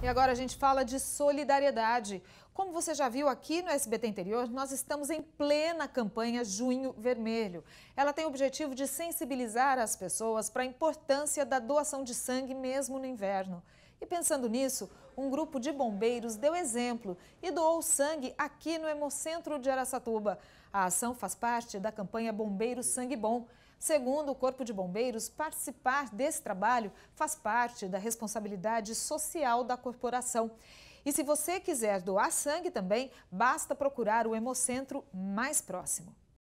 E agora a gente fala de solidariedade. Como você já viu aqui no SBT Interior, nós estamos em plena campanha Junho Vermelho. Ela tem o objetivo de sensibilizar as pessoas para a importância da doação de sangue mesmo no inverno. E pensando nisso, um grupo de bombeiros deu exemplo e doou sangue aqui no Hemocentro de Aracatuba. A ação faz parte da campanha Bombeiros Sangue Bom. Segundo o Corpo de Bombeiros, participar desse trabalho faz parte da responsabilidade social da corporação. E se você quiser doar sangue também, basta procurar o Hemocentro mais próximo.